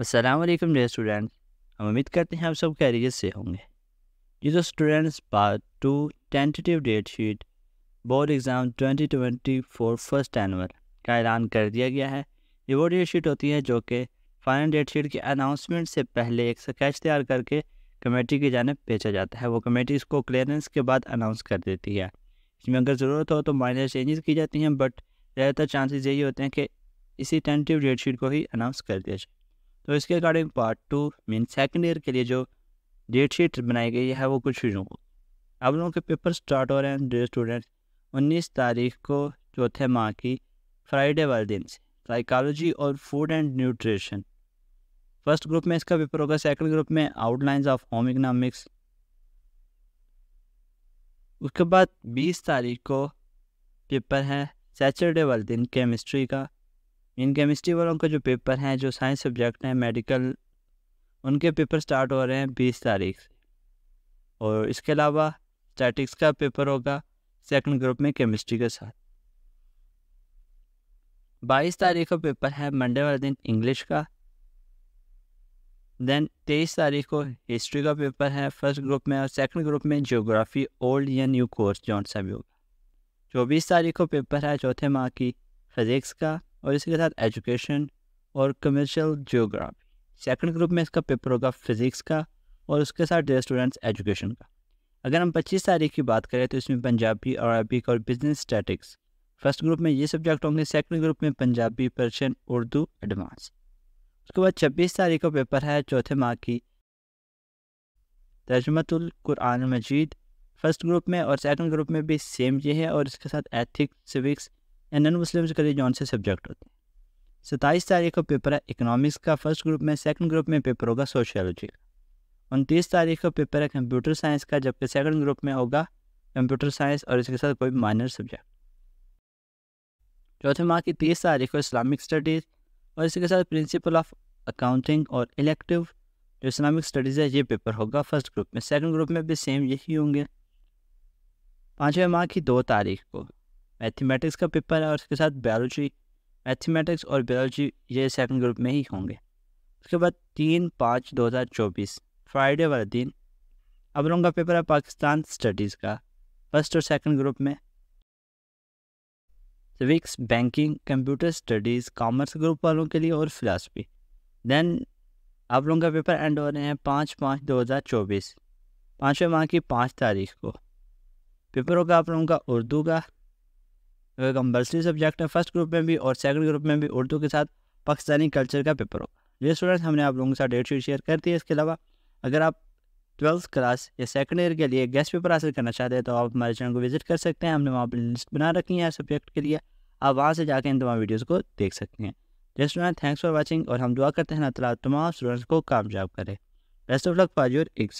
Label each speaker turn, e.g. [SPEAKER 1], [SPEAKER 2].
[SPEAKER 1] Aslam day student हम उम्मीद करते हैं आप सब कैरियर से होंगे ये जो तो students part two tentative date sheet board exam 2024 first annual का ऐलान कर दिया गया है ये वो डेट शीट होती है जो कि फाइनल डेट शीट के अनाउंसमेंट से पहले एक स्केच तैयार करके कमेटी की जानब बेचा जाता है वो कमेटी इसको क्लियरेंस के बाद अनाउंस कर देती है इसमें अगर ज़रूरत हो तो माइनर चेंजेस की जाती हैं बट ज़्यादातर चांसेस यही होते हैं कि इसी टेंटिव डेट शीट को ही अनाउंस कर दिया जाए तो इसके according part two mean second year के लिए जो डेट शीट बनाई गई है वो कुछ चीज़ों को अब लोगों के पेपर स्टार्ट हो रहे हैं डेयर स्टूडेंट उन्नीस तारीख को चौथे माह की फ्राइडे वाले दिन से साइकोलॉजी और food and nutrition first group में इसका पेपर होगा सेकंड ग्रुप में आउटलाइंस ऑफ होम इकनॉमिक्स उसके बाद 20 तारीख को पेपर है सैटरडे वाले दिन केमिस्ट्री का इन केमिस्ट्री वालों का जो पेपर हैं जो साइंस सब्जेक्ट हैं मेडिकल उनके पेपर स्टार्ट हो रहे हैं बीस तारीख से और इसके अलावा स्टैटिक्स का पेपर होगा सेकंड ग्रुप में केमिस्ट्री के साथ बाईस तारीख का पेपर है मंडे वाले दिन इंग्लिश का देन तेईस तारीख को हिस्ट्री का पेपर है फर्स्ट ग्रुप में और सेकंड ग्रुप में जियोग्राफी ओल्ड या न्यू कोर्स जॉन सा भी होगा चौबीस तारीख को पेपर है चौथे माह की फिजिक्स का और इसी के साथ एजुकेशन और कमर्शियल जियोग्राफी सेकंड ग्रुप में इसका पेपर होगा फिज़िक्स का और उसके साथ डे स्टूडेंट्स एजुकेशन का अगर हम 25 तारीख की बात करें तो इसमें पंजाबी अरबिक और बिजनेस स्टैटिक्स फर्स्ट ग्रुप में ये सब्जेक्ट होंगे सेकंड ग्रुप में पंजाबी पर्शियन उर्दू एडवांस उसके बाद छब्बीस तारीख का पेपर है चौथे माह की तर्जमतुल कुरान मजीद फर्स्ट ग्रुप में और सेकंड ग्रुप में भी सेम ये है और इसके साथ एथिक्स सिविक्स या मुस्लिम मुस्लिम्स लिए जौन से सब्जेक्ट होते हैं सत्ताईस तारीख को पेपर है इकोनॉमिक्स का फर्स्ट ग्रुप में सेकंड ग्रुप में पेपर होगा सोशियोलॉजी का उनतीस तारीख को पेपर है कंप्यूटर साइंस का जबकि सेकंड ग्रुप में होगा कंप्यूटर साइंस और इसके साथ कोई माइनर सब्जेक्ट चौथे माह की तीस तारीख को इस्लामिक स्टडीज़ और इसके साथ प्रिंसिपल ऑफ अकाउंटिंग और इलेक्टिव जो इस्लामिक स्टडीज़ है ये पेपर होगा फर्स्ट ग्रुप में सेकंड ग्रुप में भी सेम यही होंगे पाँचवें माह की दो तारीख को मैथमेटिक्स का पेपर है और उसके साथ बायोलॉजी मैथमेटिक्स और बायोलॉजी ये सेकंड ग्रुप में ही होंगे उसके बाद तीन पाँच दो हज़ार चौबीस फ्राइडे वाले दिन अब लोगों का पेपर है पाकिस्तान स्टडीज़ का फर्स्ट और सेकंड ग्रुप में civics banking computer studies commerce group वालों के लिए और फिलासफी देन आप लोगों का पेपर एंड हो रहे हैं पाँच पाँच दो हज़ार चौबीस पाँचवें माह की पाँच तारीख को पेपर होगा आप लोगों का उर्दू का कंपल्सरी सब्जेक्ट है फर्स्ट ग्रुप में भी और सेकंड ग्रुप में भी उर्दू के साथ पाकिस्तानी कल्चर का पेपर हो ये स्टूडेंट्स हमने आप लोगों के साथ डेट शीट शेयर कर दी है इसके अलावा अगर आप ट्वेल्थ क्लास या सेकेंड ईयर के लिए गेस्ट पेपर हासिल करना चाहते हैं तो आप हमारे चैनल को विजिट कर सकते हैं हमने वहाँ पर लिस्ट बना रखी है सब्जेक्ट के लिए आप वहाँ से जाकर इन तमाम वीडियोज़ को देख सकते हैं स्टूडेंट थैंक्स फॉर वॉचिंग और हम दुआ करते हैं ना तो तमाम स्टूडेंट्स को कामयाब करें best of luck for your exam